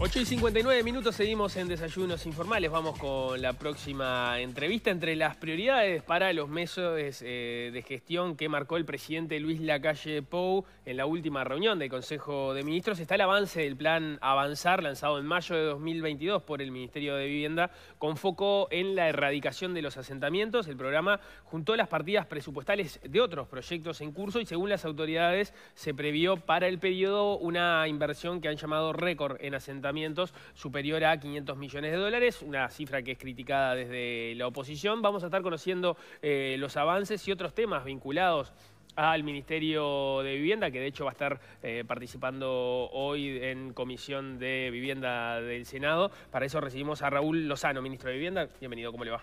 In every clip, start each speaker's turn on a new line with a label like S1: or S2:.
S1: 8 y 59 minutos seguimos en Desayunos Informales. Vamos con la próxima entrevista. Entre las prioridades para los meses eh, de gestión que marcó el presidente Luis Lacalle Pou en la última reunión del Consejo de Ministros está el avance del plan Avanzar, lanzado en mayo de 2022 por el Ministerio de Vivienda, con foco en la erradicación de los asentamientos. El programa juntó las partidas presupuestales de otros proyectos en curso y según las autoridades se previó para el periodo una inversión que han llamado récord en asentamientos superior a 500 millones de dólares, una cifra que es criticada desde la oposición. Vamos a estar conociendo eh, los avances y otros temas vinculados al Ministerio de Vivienda, que de hecho va a estar eh, participando hoy en Comisión de Vivienda del Senado. Para eso recibimos a Raúl Lozano, Ministro de Vivienda. Bienvenido, ¿cómo le va?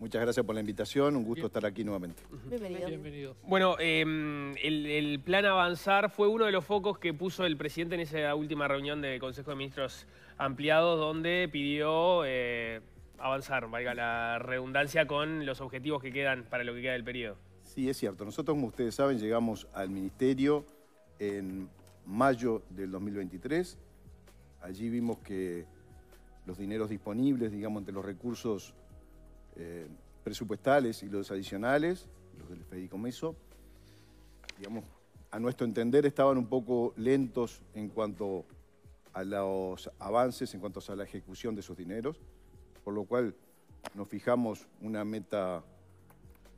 S2: Muchas gracias por la invitación, un gusto estar aquí nuevamente.
S1: Bienvenido. Bienvenido. Bueno, em, el, plan Avanzar fue uno de los focos que puso el presidente en esa última reunión del Consejo de Ministros Ampliados, donde pidió eh, avanzar, valga la redundancia, con los objetivos que quedan para lo que queda del periodo.
S2: Sí, es cierto. Nosotros, como ustedes saben, llegamos al Ministerio en mayo del 2023. Allí vimos que los dineros disponibles, digamos, entre los recursos eh, presupuestales y los adicionales, los del FEDICOMISO, digamos, a nuestro entender estaban un poco lentos en cuanto a los avances, en cuanto a la ejecución de sus dineros, por lo cual nos fijamos una meta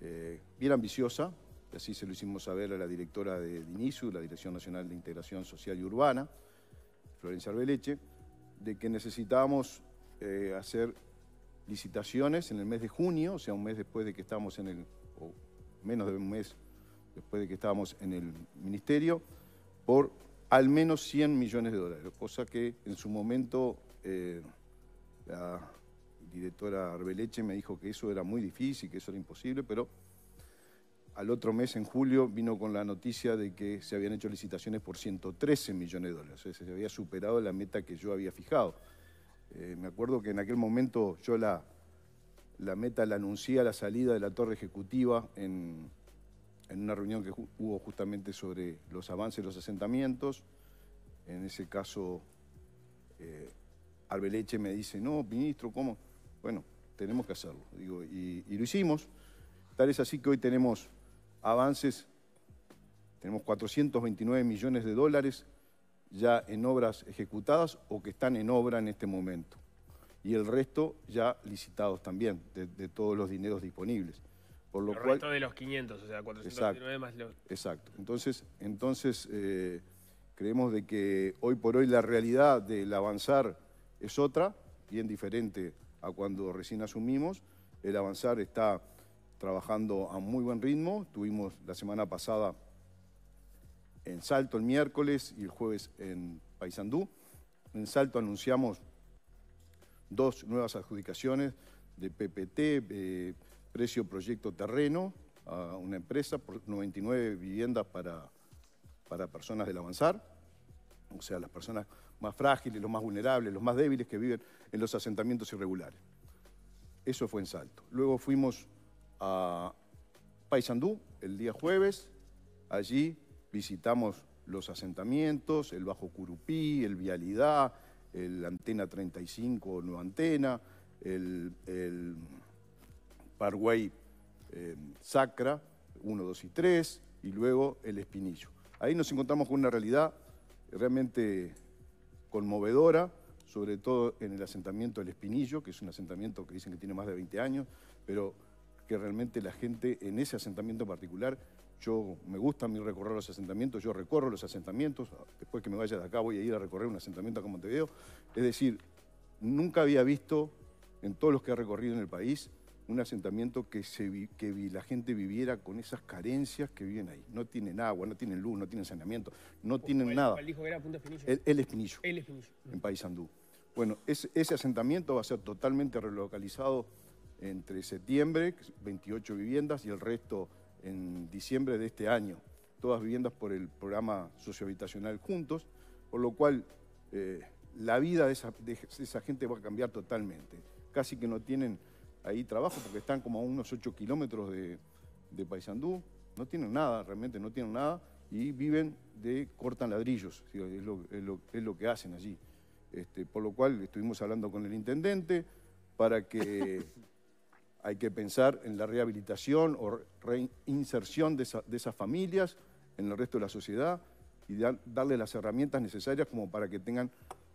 S2: eh, bien ambiciosa, así se lo hicimos saber a la directora de DINISU, la Dirección Nacional de Integración Social y Urbana, Florencia Arbeleche, de que necesitábamos eh, hacer licitaciones en el mes de junio, o sea, un mes después de que estábamos en el, menos de un mes después de que estábamos en el ministerio, por al menos 100 millones de dólares, cosa que en su momento eh, la directora Arbeleche me dijo que eso era muy difícil, que eso era imposible, pero al otro mes, en julio, vino con la noticia de que se habían hecho licitaciones por 113 millones de dólares, o sea, se había superado la meta que yo había fijado. Eh, me acuerdo que en aquel momento yo la, la meta la anuncié a la salida de la torre ejecutiva en, una reunión que hubo justamente sobre los avances de los asentamientos. En ese caso, eh, me dice, no, ministro, ¿cómo? Bueno, tenemos que hacerlo. y, lo hicimos. Tal es así que hoy tenemos avances, tenemos 429 millones de dólares ya en obras ejecutadas o que están en obra en este momento. Y el resto ya licitados también, de, todos los dineros disponibles. Por lo el resto
S1: de los 500, o sea, 429 exacto, más los...
S2: Exacto. Entonces, entonces eh, creemos de que hoy por hoy la realidad del avanzar es otra, bien diferente a cuando recién asumimos. El avanzar está trabajando a muy buen ritmo. Tuvimos la semana pasada en Salto el miércoles y el jueves en Paysandú. En Salto anunciamos dos nuevas adjudicaciones de PPT, eh, precio proyecto terreno, a una empresa por 99 viviendas para, para personas del avanzar, o sea, las personas más frágiles, los más vulnerables, los más débiles que viven en los asentamientos irregulares. Eso fue en Salto. Luego fuimos a Paysandú el día jueves. Allí visitamos los asentamientos, el Bajo Curupí, el Vialidad, el Antena 35 Nueva Antena, el, el eh, Sacra 1, 2 y 3 y luego el Espinillo. Ahí nos encontramos con una realidad realmente conmovedora, sobre todo en el asentamiento del Espinillo, que es un asentamiento que dicen que tiene más de 20 años, pero que realmente la gente en ese asentamiento en particular yo me gusta a mí recorrer los asentamientos, yo recorro los asentamientos, después que me vaya de acá voy a ir a recorrer un asentamiento como te veo Es decir, nunca había visto en todos los que he recorrido en el país un asentamiento que, se, que la gente viviera con esas carencias que viven ahí. No tienen agua, no tienen luz, no tienen saneamiento, no tienen nada. El,
S1: Espinillo. El Espinillo.
S2: En Paisandú. Bueno, ese asentamiento va a ser totalmente relocalizado entre septiembre, 28 viviendas, y el resto en diciembre de este año, todas viviendas por el programa sociohabitacional Juntos, por lo cual eh, la vida de esa, gente va a cambiar totalmente. Casi que no tienen ahí trabajo porque están como a unos 8 kilómetros de, de Paysandú, no tienen nada, realmente no tienen nada, y viven de cortan ladrillos, es lo, que hacen allí. Este, por lo cual estuvimos hablando con el intendente para que hay que pensar en la rehabilitación o reinserción de, esas familias en el resto de la sociedad y darles darle las herramientas necesarias como para que tengan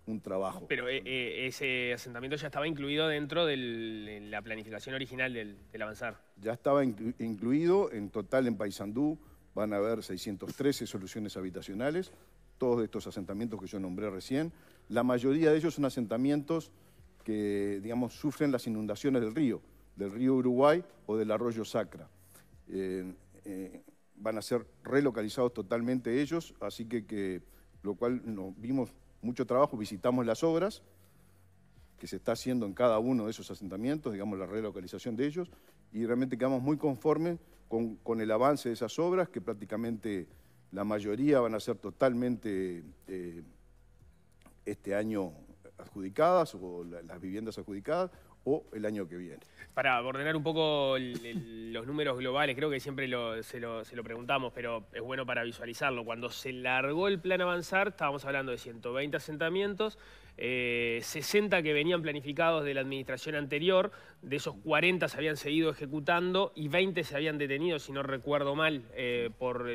S2: un trabajo.
S1: Pero eh, eh, ese asentamiento ya estaba incluido dentro de la planificación original del, avanzar.
S2: Ya estaba incluido, en total en Paysandú van a haber 613 soluciones habitacionales, todos estos asentamientos que yo nombré recién. La mayoría de ellos son asentamientos que, digamos, sufren las inundaciones del río del río Uruguay o del arroyo Sacra. Eh, eh, van a ser relocalizados totalmente ellos, así que, lo cual nos vimos mucho trabajo, visitamos las obras que se está haciendo en cada uno de esos asentamientos, digamos la relocalización de ellos, y realmente quedamos muy conformes con, el avance de esas obras, que prácticamente la mayoría van a ser totalmente eh, este año adjudicadas o las viviendas adjudicadas, o el año que viene.
S1: Para ordenar un poco los números globales, creo que siempre se, lo, preguntamos, pero es bueno para visualizarlo. Cuando se largó el plan avanzar, estábamos hablando de 120 asentamientos 60 eh, que venían planificados de la administración anterior, de esos 40 se habían seguido ejecutando y 20 se habían detenido, si no recuerdo mal, eh, por,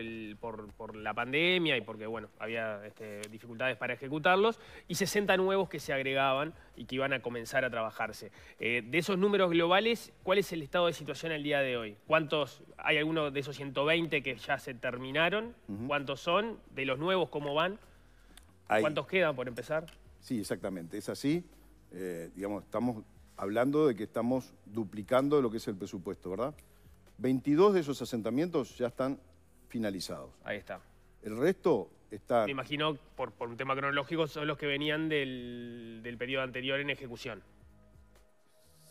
S1: la pandemia y porque bueno, había este, dificultades para ejecutarlos, y 60 nuevos que se agregaban y que iban a comenzar a trabajarse. Eh, de esos números globales, ¿cuál es el estado de situación al día de hoy? ¿Cuántos, hay algunos de esos 120 que ya se terminaron? ¿Cuántos son? ¿De los nuevos cómo van? ¿Cuántos
S2: quedan por empezar? Sí, exactamente, es así. Eh, digamos, estamos hablando de que estamos duplicando lo que es el presupuesto, ¿verdad? 22 de esos asentamientos ya están finalizados. Ahí está. El resto está... Me
S1: imagino, por, por un tema cronológico, son los que venían del, periodo anterior en ejecución.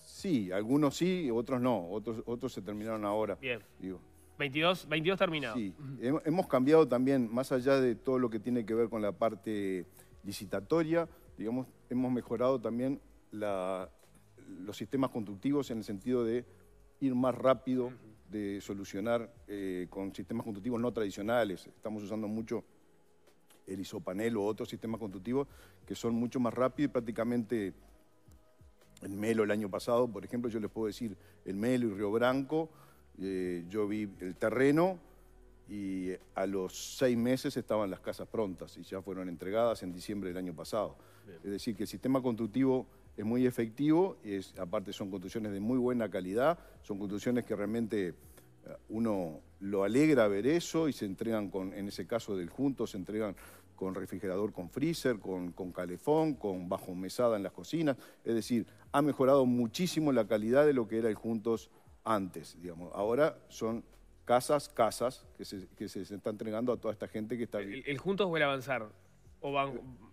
S2: Sí, algunos sí, otros no. Otros, otros se terminaron ahora. Bien. Digo.
S1: 22, 22 terminados. Sí.
S2: Hemos cambiado también, más allá de todo lo que tiene que ver con la parte licitatoria, digamos, hemos mejorado también los sistemas conductivos en el sentido de ir más rápido, de solucionar eh, con sistemas conductivos no tradicionales. Estamos usando mucho el isopanel o otros sistemas conductivos que son mucho más rápidos y prácticamente en Melo el año pasado, por ejemplo, yo les puedo decir, el Melo y Río Branco, eh, yo vi el terreno, y a los seis meses estaban las casas prontas y ya fueron entregadas en diciembre del año pasado. Es decir, que el sistema constructivo es muy efectivo, es, aparte son construcciones de muy buena calidad, son construcciones que realmente eh, uno lo alegra ver eso y se entregan, con, en ese caso del juntos, se entregan con refrigerador, con freezer, con, con calefón, con bajo mesada en las cocinas. Es decir, ha mejorado muchísimo la calidad de lo que era el Juntos antes, digamos. Ahora son casas, casas, que se, que se están entregando a toda esta gente que está... ¿El,
S1: el Juntos o el Avanzar? ¿O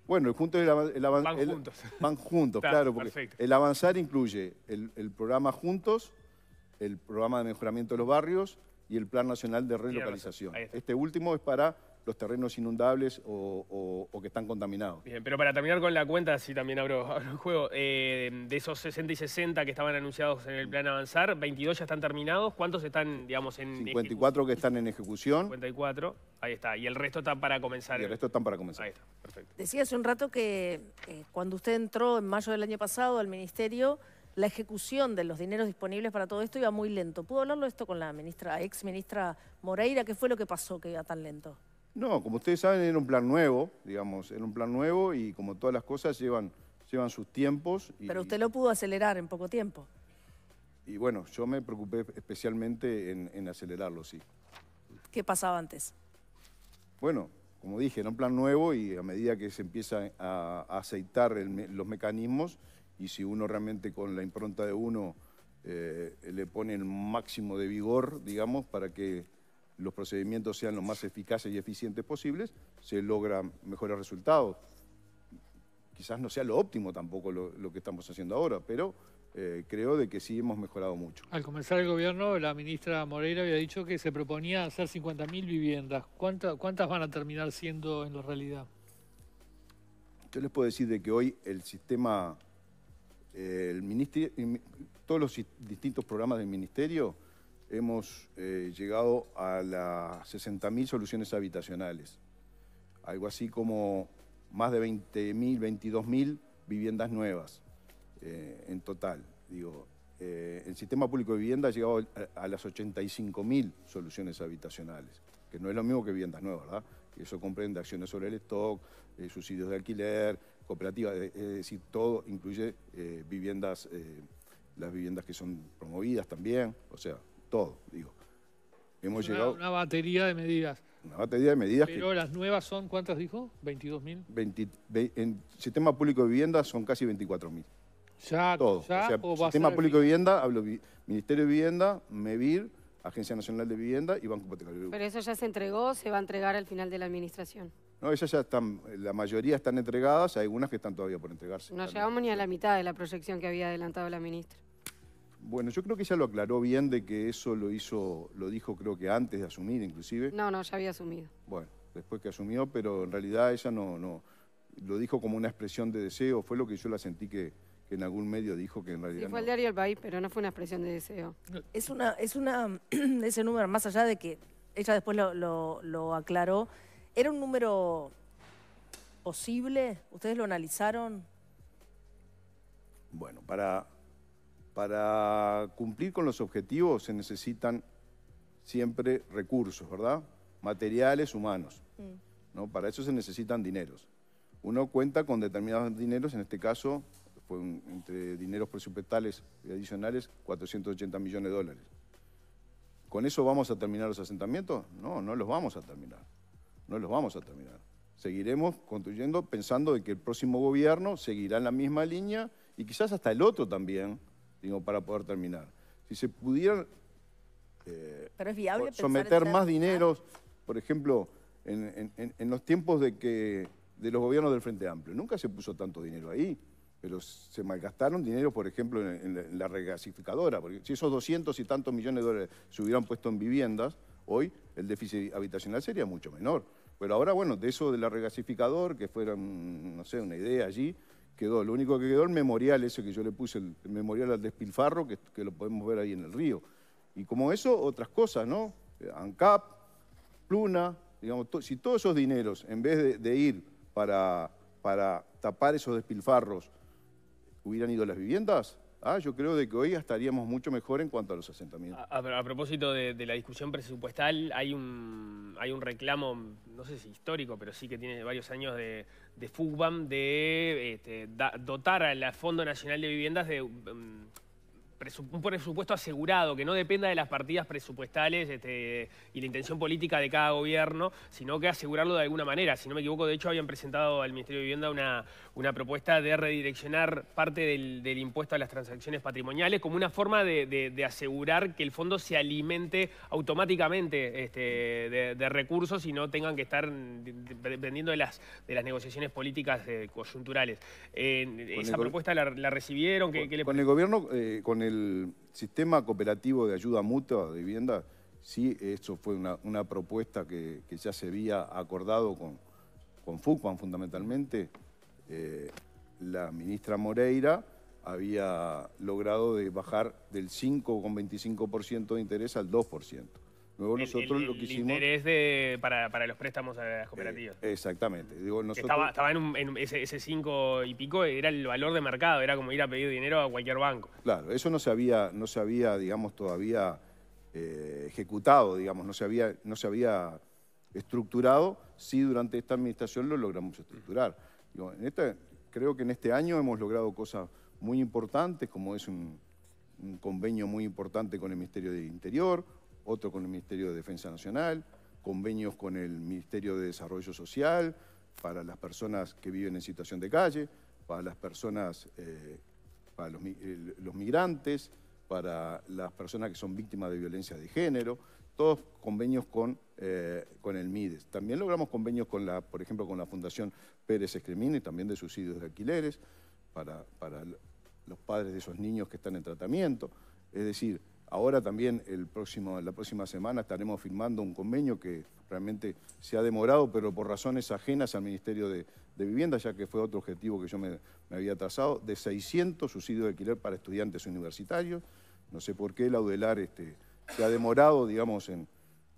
S2: Bueno, el Juntos y el, Avanzar... Van juntos. Van juntos, claro, porque el Avanzar incluye el, programa Juntos, el programa de mejoramiento de los barrios y el Plan Nacional de Relocalización. Este último es para los terrenos inundables o, que están contaminados.
S1: Bien, pero para terminar con la cuenta, si también abro, el juego, eh, de esos 60 y 60 que estaban anunciados en el plan avanzar, 22 ya están terminados, ¿cuántos están, digamos, en
S2: 54 que están en ejecución.
S1: 54, ahí está, y el resto está para comenzar. Y el resto
S2: están para comenzar. Ahí está,
S1: perfecto.
S3: Decía hace un rato que eh, cuando usted entró en mayo del año pasado al ministerio, la ejecución de los dineros disponibles para todo esto iba muy lento. ¿Pudo hablarlo esto con la ministra, ex ministra Moreira? ¿Qué fue lo que pasó que iba tan lento?
S2: No, como ustedes saben, era un plan nuevo, digamos, era un plan nuevo y como todas las cosas llevan, llevan sus tiempos. Pero usted
S3: lo pudo acelerar en poco tiempo.
S2: Y bueno, yo me preocupé especialmente en, acelerarlo, sí.
S3: ¿Qué pasaba antes?
S2: Bueno, como dije, era un plan nuevo y a medida que se empieza a, aceitar los mecanismos y si uno realmente con la impronta de uno eh, le pone el máximo de vigor, digamos, para que los procedimientos sean los más eficaces y eficientes posibles, se logran mejores resultados. Quizás no sea lo óptimo tampoco lo, que estamos haciendo ahora, pero eh, creo de que sí hemos mejorado mucho.
S4: Al comenzar el gobierno, la ministra Moreira había dicho que se proponía hacer 50.000 viviendas. ¿Cuántas van a terminar siendo en la realidad?
S2: Yo les puedo decir de que hoy el sistema, eh, todos los distintos programas del ministerio hemos eh, llegado a las 60.000 soluciones habitacionales, algo así como más de 20.000, 22.000 viviendas nuevas eh, en total. Digo, eh, el sistema público de vivienda ha llegado a, las 85.000 soluciones habitacionales, que no es lo mismo que viviendas nuevas, ¿verdad? eso comprende acciones sobre el stock, subsidios de alquiler, cooperativas, es decir, todo incluye viviendas, las viviendas que son promovidas también, o sea, todo, digo. Hemos una, llegado...
S4: Una batería
S2: de medidas. Una batería de medidas Pero
S4: las nuevas son, ¿cuántas dijo?
S2: ¿22.000? En sistema público de vivienda son casi 24.000. Ya, todo. Ya, sistema público de vivienda, hablo Ministerio de Vivienda, MEVIR, Agencia Nacional de Vivienda y Banco Hipotecario. Pero
S5: eso ya se entregó, se va a entregar al final de la administración.
S2: No, esas ya están, la mayoría están entregadas, hay algunas que están todavía por entregarse. No
S5: llegamos ni a la mitad de la proyección que había adelantado la ministra.
S2: Bueno, yo creo que ella lo aclaró bien de que eso lo hizo, lo dijo creo que antes de asumir inclusive.
S5: No, no, ya había asumido.
S2: Bueno, después que asumió, pero en realidad ella no, no lo dijo como una expresión de deseo, fue lo que yo la sentí que, en algún medio dijo que en realidad. Sí, fue el
S5: diario El País, pero no fue una expresión de deseo. Es una, es una, ese número, más allá de que ella
S3: después lo aclaró, ¿era un número posible? ¿Ustedes lo analizaron?
S2: Bueno, para, para cumplir con los objetivos se necesitan siempre recursos, ¿verdad? Materiales humanos. Mm. ¿no? Para eso se necesitan dineros. Uno cuenta con determinados dineros, en este caso entre dineros presupuestales y adicionales 480 millones de dólares. ¿Con eso vamos a terminar los asentamientos? No, no los vamos a terminar. No los vamos a terminar. Seguiremos construyendo pensando de que el próximo gobierno seguirá en la misma línea y quizás hasta el otro también, digo, para poder terminar. Si se pudieran eh,
S3: someter más
S2: dineros, por ejemplo, en, los tiempos de, que, de los gobiernos del Frente Amplio, nunca se puso tanto dinero ahí pero se malgastaron dinero, por ejemplo, en, la regasificadora, porque si esos 200 y tantos millones de dólares se hubieran puesto en viviendas, hoy el déficit habitacional sería mucho menor. Pero ahora, bueno, de eso de la regasificadora, que fuera, no sé, una idea allí, lo único que quedó el memorial, ese que yo le puse, el, memorial al despilfarro, que, que lo podemos ver ahí en el río. Y como eso, otras cosas, ¿no? ANCAP, Pluna, digamos, si todos esos dineros, en vez de, ir para tapar esos despilfarros, hubieran ido a las viviendas, ah, yo creo de que hoy estaríamos mucho mejor en cuanto a los asentamientos.
S1: A, propósito de, la discusión presupuestal, hay un, hay un reclamo, no sé si histórico, pero sí que tiene varios años de, de FUGBAM, de este, dotar al Fondo Nacional de Viviendas de... Mm, un presupuesto asegurado, que no dependa de las partidas presupuestales este, y la intención política de cada gobierno, sino que asegurarlo de alguna manera. Si no me equivoco, de hecho, habían presentado al Ministerio de Vivienda una, una propuesta de redireccionar parte del, impuesto a las transacciones patrimoniales como una forma de, asegurar que el fondo se alimente automáticamente este, de, recursos y no tengan que estar dependiendo de las, de las negociaciones políticas eh, coyunturales. Eh, ¿Esa propuesta la, recibieron? con, el
S2: gobierno, con el sistema cooperativo de ayuda mutua de vivienda, sí, eso fue una, propuesta que, ya se había acordado con, con fundamentalmente. Eh, la ministra Moreira había logrado de bajar del 5,25% de interés al 2% nosotros el, lo que hicimos...
S1: interés de, para, para, los préstamos a las eh, cooperativas.
S2: exactamente. Digo, nosotros... Estaba, estaba
S1: en, en, ese, ese cinco y pico, era el valor de mercado, era como ir a pedir dinero a cualquier banco.
S2: Claro, eso no se había, no se había digamos, todavía eh, ejecutado, digamos, no se había, no se había estructurado, sí durante esta administración lo logramos estructurar. Digo, en este creo que en este año hemos logrado cosas muy importantes, como es un, un convenio muy importante con el Ministerio del Interior, otro con el Ministerio de Defensa Nacional, convenios con el Ministerio de Desarrollo Social, para las personas que viven en situación de calle, para las personas, eh, para eh, los, migrantes, para las personas que son víctimas de violencia de género, todos convenios con, eh, con el MIDES. También logramos convenios con la, por ejemplo, con la Fundación Pérez y también de subsidios de alquileres, para, para los padres de esos niños que están en tratamiento. Es decir, Ahora también el próximo, la próxima semana estaremos firmando un convenio que realmente se ha demorado, pero por razones ajenas al Ministerio de, Vivienda, ya que fue otro objetivo que yo me, había trazado, de 600 subsidios de alquiler para estudiantes universitarios. No sé por qué la UDELAR este, se ha demorado, digamos, en,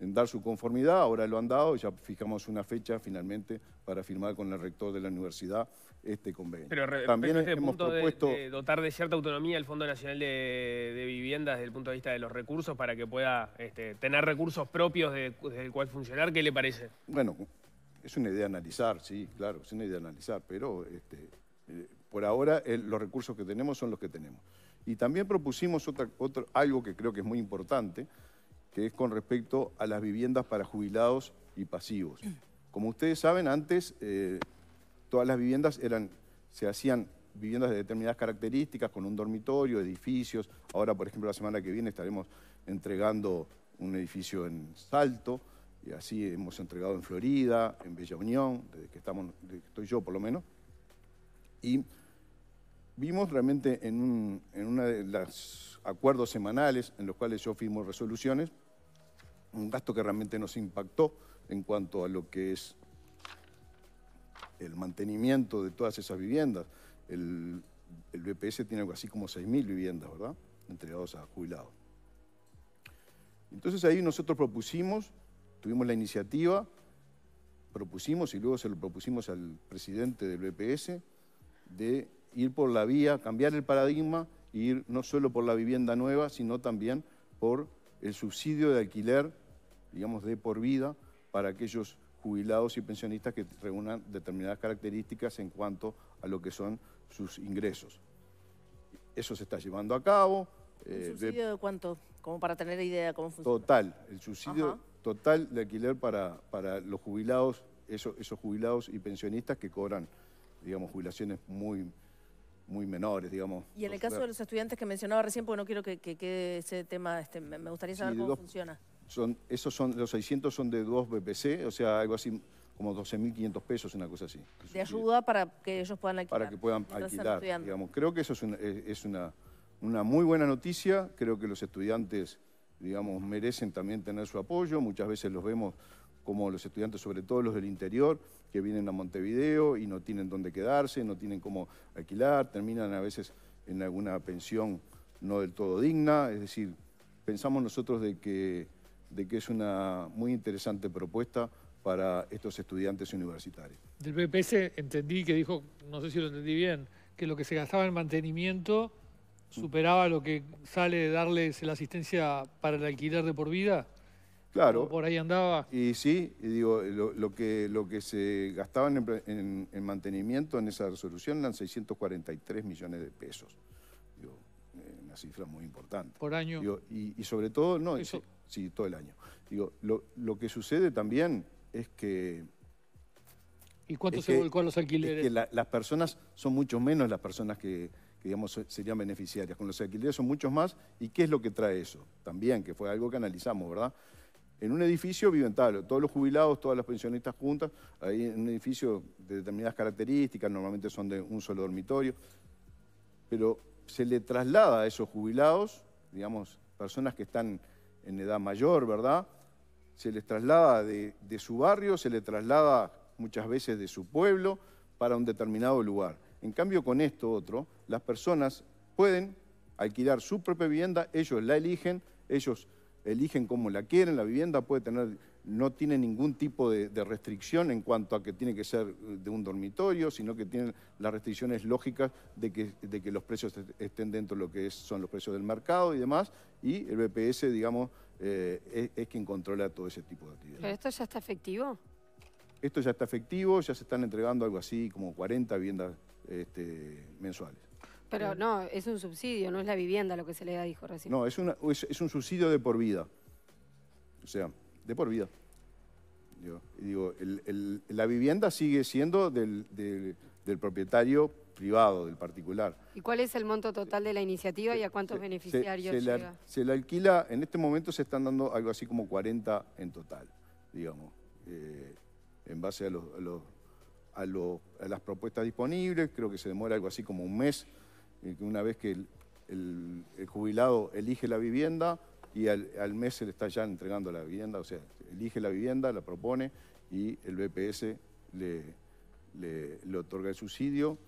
S2: en dar su conformidad, ahora lo han dado, y ya fijamos una fecha finalmente para firmar con el rector de la universidad este convenio. Pero También este hemos propuesto...
S1: dotar de cierta autonomía al Fondo Nacional de, de, Vivienda desde el punto de vista de los recursos para que pueda este, tener recursos propios desde el cual funcionar, ¿qué le parece?
S2: Bueno, es una idea analizar, sí, claro, es una idea analizar, pero este, eh, por ahora los recursos que tenemos son los que tenemos. Y también propusimos otra, algo que creo que es muy importante, que es con respecto a las viviendas para jubilados y pasivos. Como ustedes saben, antes eh, todas las viviendas eran, se hacían viviendas de determinadas características, con un dormitorio, edificios. Ahora, por ejemplo, la semana que viene estaremos entregando un edificio en Salto, y así hemos entregado en Florida, en Bella Unión, desde que, estamos, estoy yo por lo menos. Y vimos realmente en, uno de los acuerdos semanales en los cuales yo firmo resoluciones, un gasto que realmente nos impactó en cuanto a lo que es el mantenimiento de todas esas viviendas. El, el BPS tiene algo así como 6.000 viviendas, ¿verdad? Entregados a jubilados. Entonces ahí nosotros propusimos, tuvimos la iniciativa, propusimos y luego se lo propusimos al presidente del BPS de ir por la vía, cambiar el paradigma e ir no solo por la vivienda nueva, sino también por el subsidio de alquiler digamos, de por vida para aquellos jubilados y pensionistas que reúnan determinadas características en cuanto a lo que son sus ingresos. Eso se está llevando a cabo. ¿El eh, subsidio
S3: de... cuánto? Como para tener idea de cómo funciona.
S2: Total, el subsidio total de alquiler para, para los jubilados, esos, esos jubilados y pensionistas que cobran, digamos, jubilaciones muy, muy menores, digamos.
S3: Y en el caso de los estudiantes que mencionaba recién, porque no quiero que, quede ese tema, este, me gustaría saber cómo funciona
S2: esos son, los 600 son de 2 BPC, o sea, algo así como 12.500 pesos, una cosa así.
S3: De ayuda para que ellos puedan alquilar. Para que puedan alquilar, digamos.
S2: Creo que eso es, una, una, una, muy buena noticia. Creo que los estudiantes, digamos, merecen también tener su apoyo. Muchas veces los vemos como los estudiantes, sobre todo los del interior, que vienen a Montevideo y no tienen dónde quedarse, no tienen cómo alquilar, terminan a veces en alguna pensión no del todo digna. Es decir, pensamos nosotros de que de que es una muy interesante propuesta para estos estudiantes universitarios.
S4: Del PPS entendí que dijo, no sé si lo entendí bien, que lo que se gastaba en mantenimiento superaba lo que sale de darles la asistencia para el alquiler de por vida.
S2: Claro. Por ahí andaba. Y sí, digo, lo, que, se gastaba en, mantenimiento en esa resolución eran 643 millones de pesos. Eh, una cifra muy importante. Por año. y, sobre todo, no, Eso, Sí, todo el año. Digo, lo, que sucede también es que... ¿Y cuánto se que, los alquileres? las personas son mucho menos las personas que, digamos, serían beneficiarias. Con los alquileres son muchos más. ¿Y qué es lo que trae eso? También, que fue algo que analizamos, ¿verdad? En un edificio viven todos los jubilados, todas las pensionistas juntas, hay un edificio de determinadas características, normalmente son de un solo dormitorio, pero se le traslada a esos jubilados, digamos, personas que están en edad mayor, ¿verdad? Se les traslada de, su barrio, se les traslada muchas veces de su pueblo para un determinado lugar. En cambio, con esto otro, las personas pueden alquilar su propia vivienda, ellos la eligen, ellos eligen cómo la quieren, la vivienda puede tener no tiene ningún tipo de, restricción en cuanto a que tiene que ser de un dormitorio, sino que tiene las restricciones lógicas de que, los precios estén dentro de lo que son los precios del mercado y demás, y el BPS, digamos, eh, es, quien controla todo ese tipo de actividades.
S5: ¿Pero esto ya está efectivo?
S2: Esto ya está efectivo, ya se están entregando algo así como 40 viviendas este, mensuales.
S5: Pero no, es un subsidio, no es la vivienda lo que se le ha dijo recién.
S2: No, es, es un subsidio de por vida. O sea, de por vida. digo la vivienda sigue siendo del, propietario privado, del particular.
S5: ¿Y cuál es el monto total de la iniciativa y a cuántos beneficiarios se, llega? La,
S2: se la alquila, en este momento se están dando algo así como 40 en total, digamos, eh, en base a, los, a, los, a, las propuestas disponibles, creo que se demora algo así como un mes, eh, una vez que el jubilado elige la vivienda, y al, mes se le está ya entregando la vivienda, o sea, elige la vivienda, la propone y el BPS le, le, otorga el subsidio,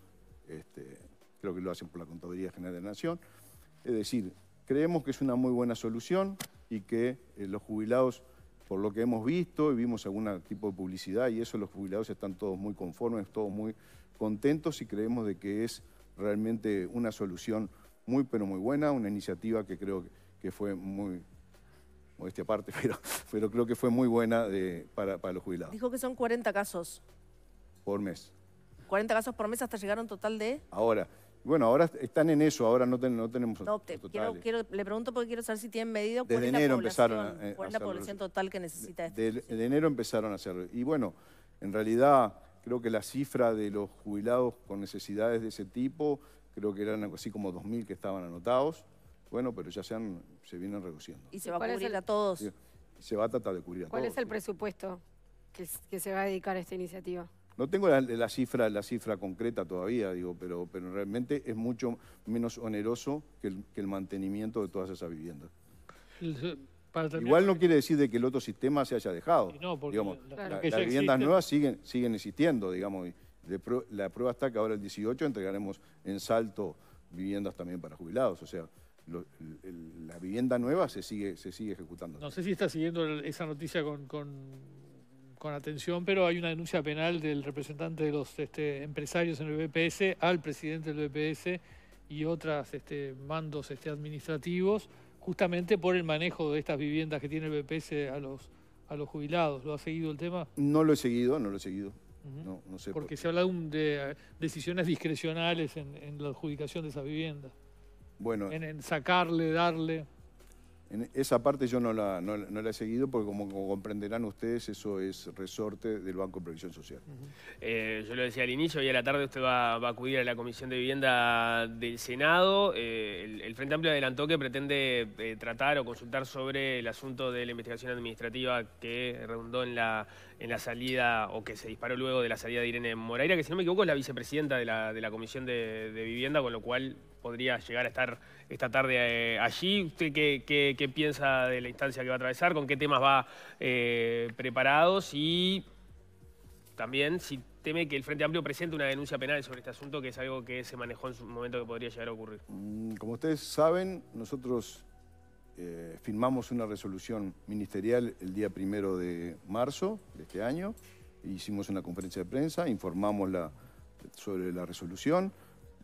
S2: este, creo que lo hacen por la Contaduría General de la Nación. Es decir, creemos que es una muy buena solución y que eh, los jubilados, por lo que hemos visto y vimos algún tipo de publicidad y eso, los jubilados están todos muy conformes, todos muy contentos y creemos de que es realmente una solución muy pero muy buena, una iniciativa que creo que que fue muy, modestia aparte, pero, pero creo que fue muy buena de, para, los jubilados. Dijo
S3: que son 40 casos. Por mes. 40 casos por mes hasta llegar a un total de...
S2: Ahora, bueno, ahora están en eso, ahora no, no tenemos no, le
S3: pregunto porque quiero saber si tienen medido cuál es la población total que necesita de,
S2: esto. enero empezaron a hacerlo. Y bueno, en realidad creo que la cifra de los jubilados con necesidades de ese tipo, creo que eran así como 2.000 que estaban anotados. Bueno, pero ya se, han, se vienen reduciendo. ¿Y se va a cubrir a todos? se va a tratar de cubrir a ¿Cuál todos. ¿Cuál es
S5: el presupuesto que, se va a dedicar a esta iniciativa?
S2: No tengo la, cifra, la cifra concreta todavía, digo, pero, pero realmente es mucho menos oneroso que el, mantenimiento de todas esas viviendas.
S4: Igual no
S2: quiere decir de que el otro sistema se haya dejado. No, digamos, las viviendas nuevas siguen, siguen existiendo, digamos. la prueba está que ahora el 18 entregaremos en salto viviendas también para jubilados. O sea, lo, la vivienda nueva se sigue, se sigue ejecutando.
S4: No sé si está siguiendo esa noticia con, con, atención, pero hay una denuncia penal del representante de los este, empresarios en el BPS al presidente del BPS y otras este, mandos este, administrativos, justamente por el manejo de estas viviendas que tiene el BPS a los, a los jubilados. ¿Lo ha seguido el tema?
S2: No lo he seguido, no lo he seguido. no, sé Porque
S4: se habla de, de, eh, decisiones discrecionales en la adjudicación de esas viviendas. Bueno. En, sacarle,
S2: darle. En esa parte yo no la, la he seguido porque como, comprenderán ustedes, eso es resorte del Banco de Previsión Social.
S1: Eh, yo lo decía al inicio, hoy a la tarde usted va, a acudir a la Comisión de Vivienda del Senado. Eh, el, Frente Amplio adelantó que pretende eh, tratar o consultar sobre el asunto de la investigación administrativa que redundó en la, en la salida o que se disparó luego de la salida de Irene Moraira, que si no me equivoco es la vicepresidenta de la, Comisión de Vivienda, con lo cual podría llegar a estar esta tarde eh, allí. ¿Usted qué, piensa de la instancia que va a atravesar? ¿Con qué temas va eh, preparados? Y también si teme que el Frente Amplio presente una denuncia penal sobre este asunto, que es algo que se manejó en su momento que podría llegar a ocurrir.
S2: Mm, como ustedes saben, nosotros eh, firmamos una resolución ministerial el día primero de marzo de este año. Hicimos una conferencia de prensa, informamos la, sobre la resolución.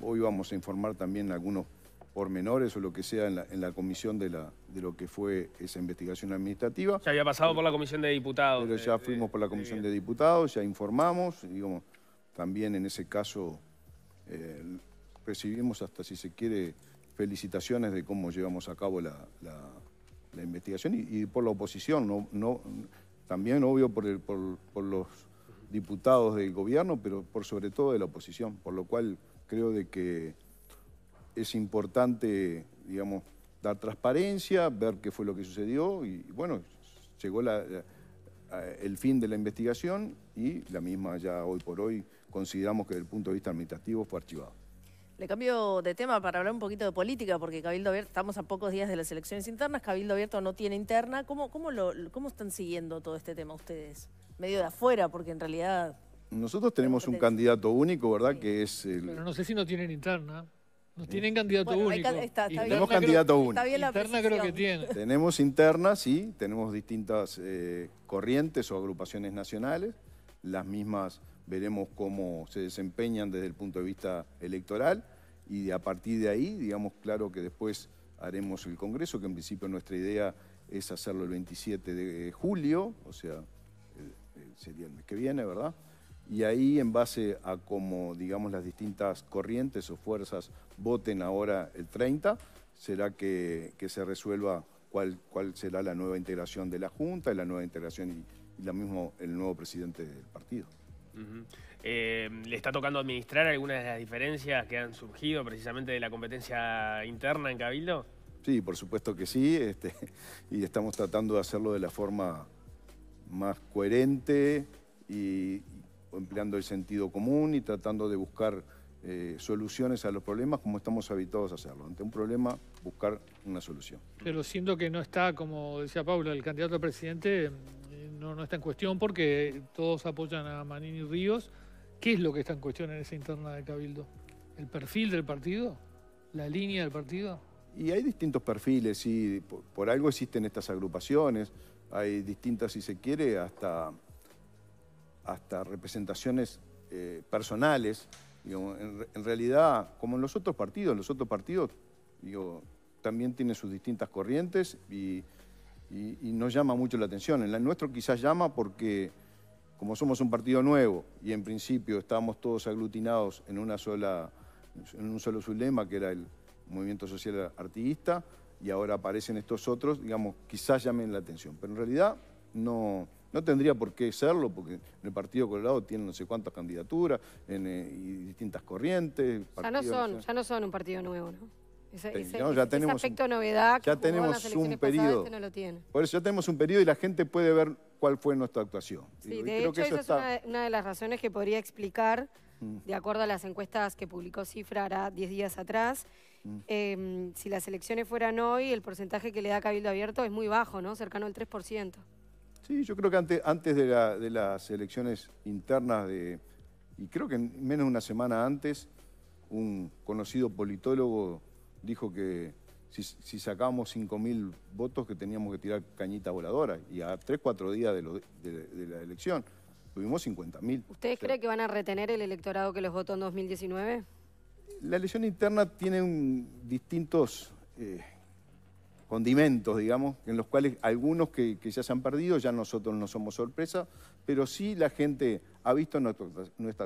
S2: Hoy vamos a informar también algunos pormenores o lo que sea en la, comisión de, la, de lo que fue esa investigación administrativa. Se había pasado por la comisión de diputados. Pero ya eh, fuimos por la comisión de, diputados, ya informamos, digamos, también en ese caso eh, recibimos hasta, si se quiere, felicitaciones de cómo llevamos a cabo la, investigación y, por la oposición, no, no, también obvio por, por, por los diputados del gobierno, pero por sobre todo de la oposición, por lo cual... Creo de que es importante, digamos, dar transparencia, ver qué fue lo que sucedió y, bueno, llegó el fin de la investigación y la misma ya hoy por hoy consideramos que desde el punto de vista administrativo fue archivado.
S3: Le cambio de tema para hablar un poquito de política, porque Cabildo Abierto, estamos a pocos días de las elecciones internas, Cabildo Abierto no tiene interna. ¿Cómo, cómo, cómo están siguiendo todo este tema ustedes? Medio de afuera, porque en realidad
S2: nosotros tenemos un candidato único, ¿verdad? Que es Pero
S4: no sé si no tienen interna. No tienen candidato único. está,
S2: tenemos candidato único. interna creo que tiene. Tenemos interna, sí. Tenemos distintas eh, corrientes o agrupaciones nacionales. Las mismas veremos cómo se desempeñan desde el punto de vista electoral. Y a partir de ahí, digamos, claro que después haremos el Congreso, que en principio nuestra idea es hacerlo el 27 de julio, o sea, sería el mes que viene, ¿verdad? Y ahí, en base a cómo, digamos, las distintas corrientes o fuerzas voten ahora el 30, será que, se resuelva cuál, será la nueva integración de la Junta, la nueva integración y, la mismo, el nuevo presidente del partido.
S1: Eh, ¿Le está tocando administrar algunas de las diferencias que han surgido precisamente de la competencia interna en Cabildo?
S2: Sí, por supuesto que sí, este, y estamos tratando de hacerlo de la forma más coherente y, empleando el sentido común y tratando de buscar eh, soluciones a los problemas como estamos habituados a hacerlo. Ante un problema, buscar una solución.
S4: Pero siento que no está, como decía Paula, el candidato a presidente eh, no, no está en cuestión porque todos apoyan a Manini Ríos. ¿Qué es lo que está en cuestión en esa interna de Cabildo? ¿El perfil del partido? ¿La línea del partido?
S2: Y hay distintos perfiles, y por algo existen estas agrupaciones, hay distintas, si se quiere, hasta hasta representaciones eh, personales. Digo, en, realidad, como en los otros partidos, los otros partidos digo, también tienen sus distintas corrientes y, nos no llama mucho la atención. En la nuestro quizás llama porque como somos un partido nuevo y en principio estábamos todos aglutinados en, una sola, en un solo lema que era el movimiento social artiguista, y ahora aparecen estos otros, digamos, quizás llamen la atención. Pero en realidad no, no tendría por qué serlo, porque en el Partido Colorado tiene no sé cuántas candidaturas en, eh, y distintas corrientes. ya, no son, ya
S5: no son un partido nuevo, ¿no? Ese, ya tenemos aspecto un, novedad ya tenemos un periodo. no lo tiene.
S2: Por eso ya tenemos un periodo y la gente puede ver cuál fue nuestra actuación. Sí, de hecho, esa es
S5: una, de las razones que podría explicar, mm. de acuerdo a las encuestas que publicó Cifra diez 10 días atrás, mm. em, si las elecciones fueran hoy, el porcentaje que le da Cabildo Abierto es muy bajo, ¿no? Cercano al 3%.
S2: Sí, yo creo que antes, de, las elecciones internas, de, y creo que menos de una semana antes, un conocido politólogo dijo que si, si sacábamos 5.000 votos que teníamos que tirar cañita voladora, y a 3, 4 días de, la elección tuvimos 50.000. ¿Ustedes
S5: creen que van a retener el electorado que los votó en 2019?
S2: La elección interna tiene distintos... Eh, condimentos, digamos, en los cuales algunos que, ya se han perdido, ya nosotros no somos sorpresa, pero sí la gente ha visto nuestra,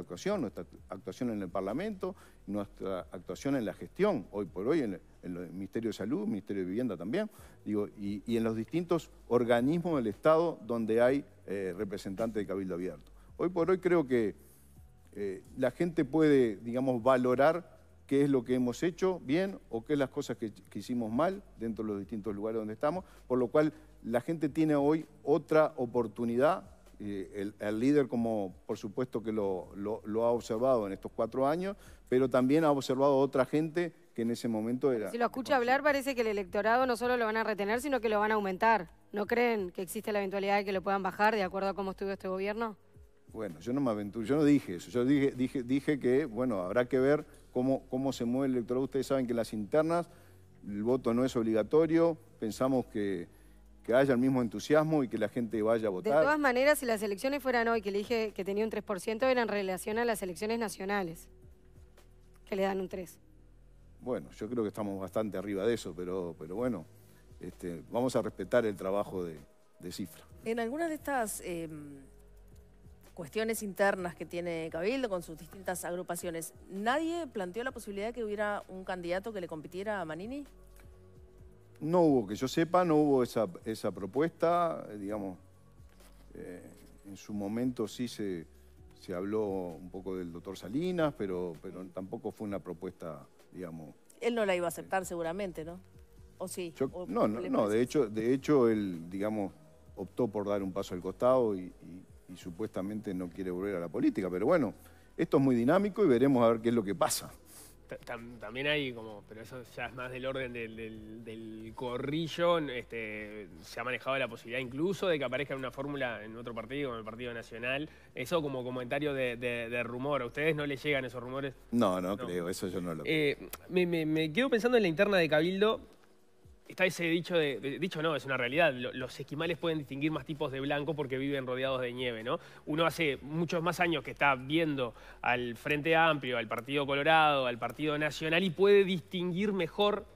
S2: actuación, nuestra actuación en el Parlamento, nuestra actuación en la gestión, hoy por hoy en el, Ministerio de Salud, Ministerio de Vivienda también, digo, y, en los distintos organismos del Estado donde hay eh, representantes de Cabildo Abierto. Hoy por hoy creo que eh, la gente puede, digamos, valorar qué es lo que hemos hecho bien o qué es las cosas que, hicimos mal dentro de los distintos lugares donde estamos, por lo cual la gente tiene hoy otra oportunidad, eh, el, líder como por supuesto que lo, ha observado en estos cuatro años, pero también ha observado otra gente que en ese momento era... Si lo
S5: escucha hablar parece que el electorado no solo lo van a retener, sino que lo van a aumentar. ¿No creen que existe la eventualidad de que lo puedan bajar de acuerdo a cómo estuvo este gobierno?
S2: Bueno, yo no me aventuro, yo no dije eso, yo dije, dije, dije que, bueno, habrá que ver cómo, se mueve el electorado. Ustedes saben que las internas el voto no es obligatorio, pensamos que, haya el mismo entusiasmo y que la gente vaya a votar. De todas
S5: maneras, si las elecciones fueran hoy, que le dije que tenía un 3%, eran en relación a las elecciones nacionales, que le dan un 3%.
S2: Bueno, yo creo que estamos bastante arriba de eso, pero, pero bueno, este, vamos a respetar el trabajo de, cifra.
S3: En algunas de estas... Em, cuestiones internas que tiene Cabildo con sus distintas agrupaciones, ¿nadie planteó la posibilidad de que hubiera un candidato que le compitiera a Manini?
S2: No hubo, que yo sepa, no hubo esa, esa propuesta, digamos, eh, en su momento sí se, se habló un poco del doctor Salinas, pero, pero tampoco fue una propuesta, digamos...
S3: Él no la iba a aceptar seguramente, ¿no? ¿O sí? no, no, no, de hecho,
S2: de hecho él, digamos, optó por dar un paso al costado y y supuestamente no quiere volver a la política. Pero bueno, esto es muy dinámico y veremos a ver qué es lo que pasa.
S1: También hay como, pero eso ya es más del orden del, corrillo, este, se ha manejado la posibilidad incluso de que aparezca una fórmula en otro partido, en el Partido Nacional. Eso como comentario de, rumor, ¿a ustedes no les llegan esos rumores?
S2: No, no, creo, eso yo no lo
S1: creo. Eh, me, quedo pensando en la interna de Cabildo, está ese dicho de, Dicho no, es una realidad. Los esquimales pueden distinguir más tipos de blanco porque viven rodeados de nieve, ¿no? Uno hace muchos más años que está viendo al Frente Amplio, al Partido Colorado, al Partido Nacional y puede distinguir mejor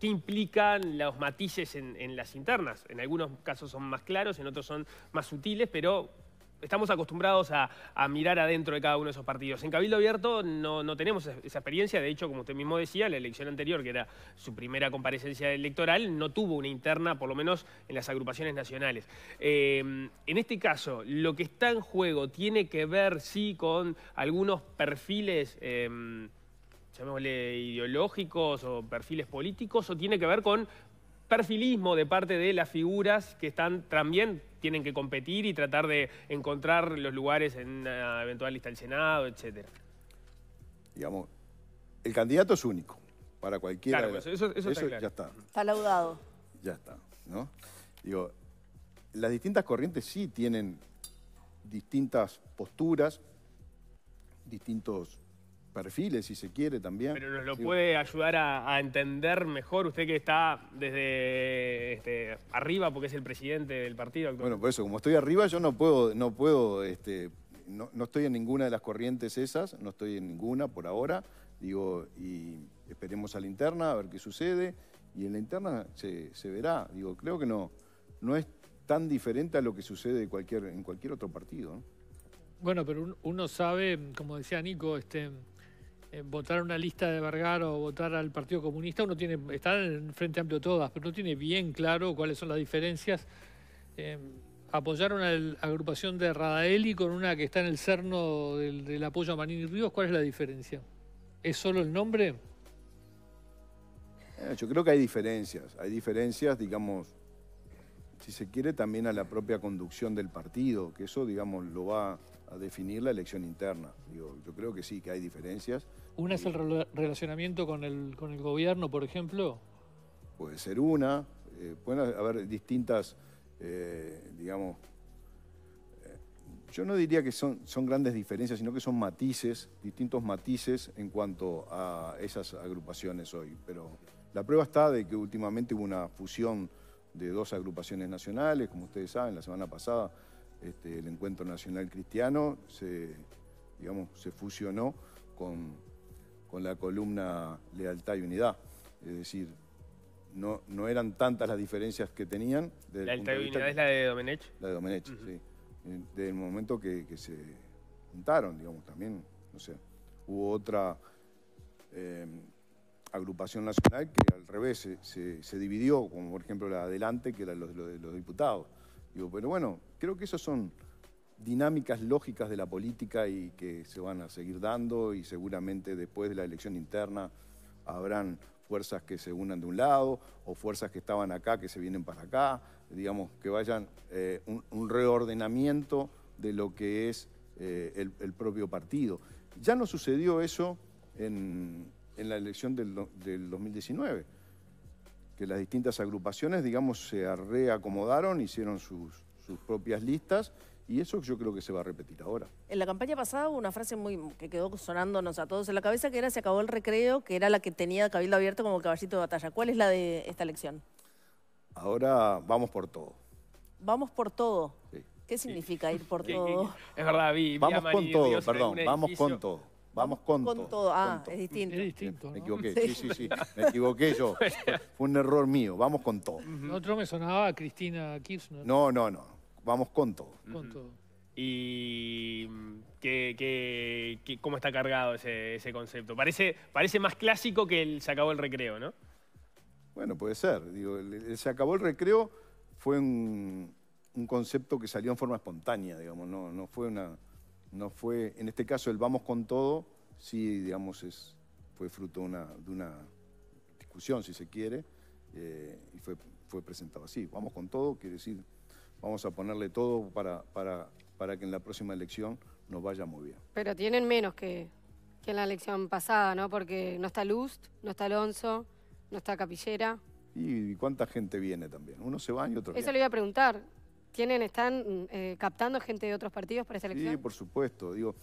S1: qué implican los matices en las internas. En algunos casos son más claros, en otros son más sutiles, pero estamos acostumbrados a, mirar adentro de cada uno de esos partidos. En Cabildo Abierto no, tenemos esa experiencia, de hecho, como usted mismo decía, la elección anterior, que era su primera comparecencia electoral, no tuvo una interna, por lo menos en las agrupaciones nacionales. Eh, en este caso, lo que está en juego tiene que ver, sí, con algunos perfiles... Eh, llamémosle ideológicos o perfiles políticos, o tiene que ver con perfilismo de parte de las figuras que están también tienen que competir y tratar de
S3: encontrar
S1: los lugares en una eventual lista del Senado, etcétera?
S2: Digamos, el candidato es único para cualquiera. Claro, eso, ya está.
S3: Está laudado.
S2: Ya está, ¿no? Digo, las distintas corrientes sí tienen distintas posturas, distintos perfiles, si se quiere también. Pero nos lo
S1: puede ayudar a, entender mejor usted que está desde este, arriba, porque es el presidente del partido. Bueno, por eso, como
S2: estoy arriba, yo no puedo, no puedo, este, no, estoy en ninguna de las corrientes esas, no estoy en ninguna por ahora. Digo, y esperemos a la interna a ver qué sucede. Y en la interna se, verá. Digo, creo que no, no es tan diferente a lo que sucede en cualquier otro partido.
S4: Bueno, pero uno sabe, como decía Nico, este, eh, votar una lista de Vergara o votar al Partido Comunista, uno tiene, están en Frente Amplio todas, pero no tiene bien claro cuáles son las diferencias. Em, apoyaron a la agrupación de Radaeli con una que está en el cerno del, apoyo a y Ríos, ¿cuál es la diferencia? ¿Es solo el nombre?
S2: Eh, yo creo que hay diferencias, hay diferencias, digamos, si se quiere, también a la propia conducción del partido, que eso, digamos, lo va a definir la elección interna. yo creo que sí, que hay diferencias. ¿Una es
S4: el eh, relacionamiento con el, con el gobierno, por ejemplo?
S2: Puede ser una, eh, pueden haber distintas, eh, digamos, yo no diría que son, son grandes diferencias, sino que son matices, distintos matices en cuanto a esas agrupaciones hoy. Pero la prueba está de que últimamente hubo una fusión de dos agrupaciones nacionales, como ustedes saben, la semana pasada este, el Encuentro Nacional Cristiano se, digamos, se fusionó con, con la columna Lealtad y Unidad. Es decir, no, no eran tantas las diferencias que tenían. ¿La Lealtad y Unidad es
S1: la de Domenech?
S2: La de Domenech, sí. Desde el momento que, se juntaron, digamos, también, no sé, hubo otra... Eh, agrupación nacional que al revés se, se, dividió, como por ejemplo la adelante, que era los, los, los diputados. Digo, pero bueno, creo que esas son dinámicas lógicas de la política y que se van a seguir dando y seguramente después de la elección interna habrán fuerzas que se unan de un lado o fuerzas que estaban acá que se vienen para acá, digamos que vayan eh, un, reordenamiento de lo que es eh, el propio partido. Ya no sucedió eso en, en la elección del, 2019, que las distintas agrupaciones, digamos, se reacomodaron, hicieron sus, sus propias listas y eso yo creo que se va a repetir ahora.
S3: En la campaña pasada hubo una frase muy que quedó sonándonos a todos en la cabeza, que era se acabó el recreo, que era la que tenía Cabildo abierto como caballito de batalla. ¿Cuál es la de esta elección?
S2: Ahora vamos por todo.
S3: Vamos por todo. ¿Qué significa ir por todo? Es verdad,
S2: vi. vamos con todo, perdón, vamos con todo. Vamos con, con todo.
S3: Ah, es
S4: distinto.
S2: Es distinto. Me equivoqué, sí. sí, sí, Me equivoqué yo. Fue un error mío. Vamos con todo.
S4: Otro me sonaba Cristina Kirchner.
S2: No, no, no. Vamos con todo.
S4: Con todo. Y
S1: mm, cómo está cargado ese, concepto. Parece, parece más clásico que el se acabó el recreo, ¿no?
S2: Bueno, puede ser. Digo, el, se acabó el recreo fue un, un, concepto que salió en forma espontánea, digamos, no, no fue una no fue, en este caso, el vamos con todo, sí, digamos, es, fue fruto de una discusión, si se quiere, eh, y fue, fue presentado así. Vamos con todo, quiere decir, vamos a ponerle todo para, para, que en la próxima elección nos vaya muy bien.
S5: Pero tienen menos que, que en la elección pasada, ¿no? Porque no está Lust, no está Alonso, no está Capillera.
S2: ¿Y cuánta gente viene también? Uno se va y otro Eso le iba a
S5: preguntar están eh, captando gente de otros partidos
S2: para esa elección? Sí, por supuesto. Digo,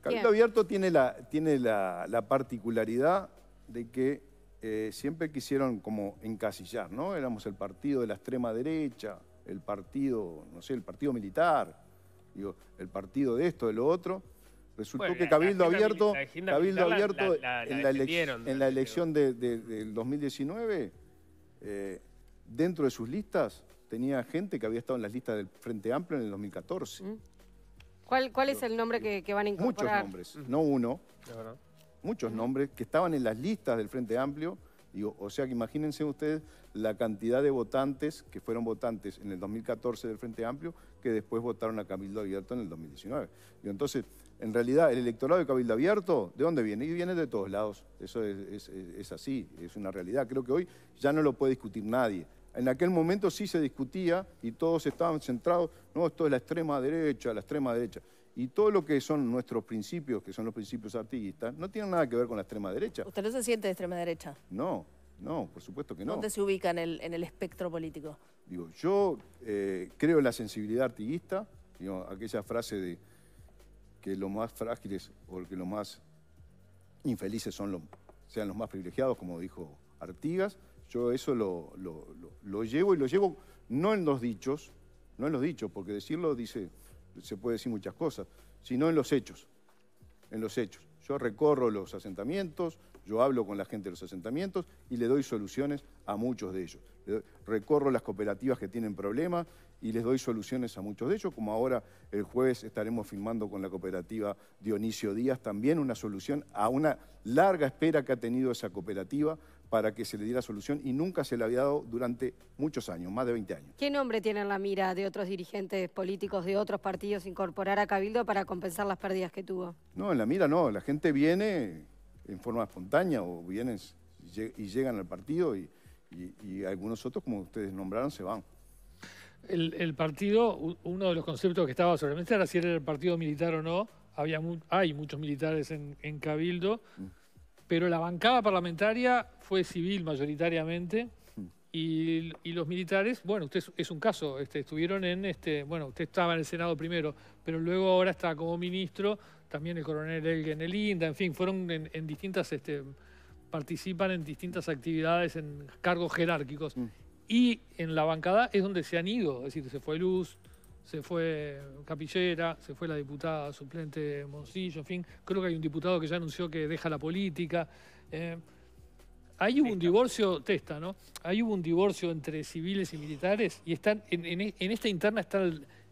S2: Cabildo Abierto tiene, la, tiene la, particularidad de que eh, siempre quisieron como encasillar, ¿no? Éramos el partido de la extrema derecha, el partido, no sé, el partido militar, digo, el partido de esto, de lo otro. Resultó que Cabildo Abierto, Cabildo Abierto en, la elección del 2019, eh, dentro de sus listas, tenía gente que había estado en las listas del Frente Amplio en el 2014. Mm.
S5: ¿Cuál, es el nombre que, van a incorporar?
S2: Muchos nombres, no uno. Muchos mm. nombres que estaban en las listas del Frente Amplio. o sea que imagínense ustedes la cantidad de votantes que fueron votantes en el 2014 del Frente Amplio que después votaron a Cabildo Abierto en el 2019. entonces, en realidad, el electorado de Cabildo Abierto, ¿de dónde viene? Y viene de todos lados. Eso es así, es una realidad. Creo que hoy ya no lo puede discutir nadie en aquel momento sí se discutía y todos estaban centrados, no, esto es la extrema derecha, la extrema derecha. Y todo lo que son nuestros principios, que son los principios artiguistas, no tienen nada que ver con la extrema derecha. ¿Usted
S3: no se siente de extrema derecha?
S2: No, no, por supuesto que no. ¿Dónde se
S3: ubica en el, en el espectro
S2: político? Digo, yo eh, creo en la sensibilidad artiguista, digo, aquella frase de que los más frágiles o que los más infelices son los, sean los más privilegiados, como dijo Artigas. Yo eso lo, llevo y lo llevo no en los dichos, no en los dichos, porque decirlo dice, se puede decir muchas cosas, sino en los hechos. En los hechos. Yo recorro los asentamientos, yo hablo con la gente de los asentamientos y le doy soluciones a muchos de ellos. Recorro las cooperativas que tienen problemas y les doy soluciones a muchos de ellos, como ahora el jueves estaremos firmando con la cooperativa Dionisio Díaz también una solución a una larga espera que ha tenido esa cooperativa para que se le diera solución y nunca se le había dado durante muchos años, más de 20 años.
S5: ¿Qué nombre tiene en la mira de otros dirigentes políticos de otros partidos incorporar a Cabildo para compensar las pérdidas que tuvo?
S2: No, en la mira no, la gente viene en forma espontánea o vienen y llegan al partido y algunos otros, como ustedes nombraron, se van
S4: el, partido, uno de los conceptos que estaba sobre la mesa era si era el partido militar o no. Había hay muchos militares en, Cabildo, pero la bancada parlamentaria fue civil mayoritariamente. Y, los militares, bueno, usted es, un caso, este, estuvieron en, este, bueno, usted estaba en el Senado primero, pero luego ahora está como ministro, también el coronel Elgen, el INDA, en fin, fueron en, distintas, este, participan en distintas actividades, en cargos jerárquicos. Mm. Y en la bancada es donde se han ido, es decir, se fue Luz, se fue Capillera, se fue la diputada suplente Moncillo, en fin, creo que hay un diputado que ya anunció que deja la política. Hay eh, ahí un divorcio, testa, ¿no? Hay hubo un divorcio entre civiles y militares y están en, esta interna está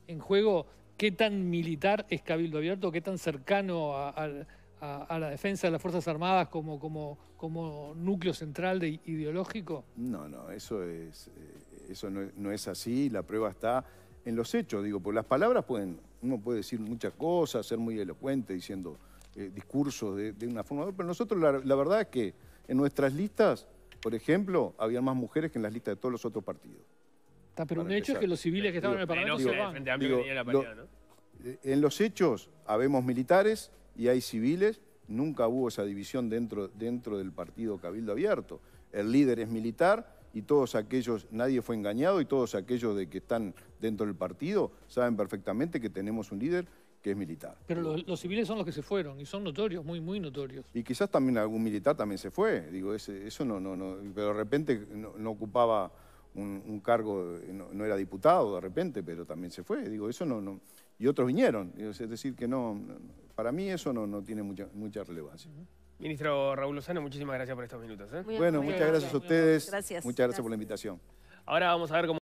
S4: en juego qué tan militar es Cabildo Abierto, qué tan cercano al a, la defensa de las Fuerzas Armadas como, como, como núcleo central ideológico?
S2: No, no, eso, es, eh, eso no, es así. La prueba está en los hechos. Digo, por las palabras pueden, uno puede decir muchas cosas, ser muy elocuente diciendo eh, discursos de, una forma. Pero nosotros la, verdad es que en nuestras listas, por ejemplo, había más mujeres que en las listas de todos los otros partidos.
S4: pero un hecho es que los civiles que estaban en el Parlamento
S2: En los hechos, habemos militares, y hay civiles, nunca hubo esa división dentro, dentro del partido Cabildo Abierto. El líder es militar y todos aquellos, nadie fue engañado y todos aquellos de que están dentro del partido saben perfectamente que tenemos un líder que es militar.
S4: Pero los, civiles son los que se fueron y son notorios, muy, muy notorios.
S2: Y quizás también algún militar también se fue, digo, eso no, no, pero de repente no, ocupaba un, cargo, no, era diputado de repente, pero también se fue, digo, eso no, y otros vinieron, es decir que no, para mí eso no, no tiene mucha, mucha relevancia.
S1: Ministro Raúl Lozano, muchísimas gracias por estos minutos. ¿eh? bueno, muchas
S2: gracias, a ustedes. Muchas gracias, gracias por la invitación.
S1: Ahora vamos a ver cómo...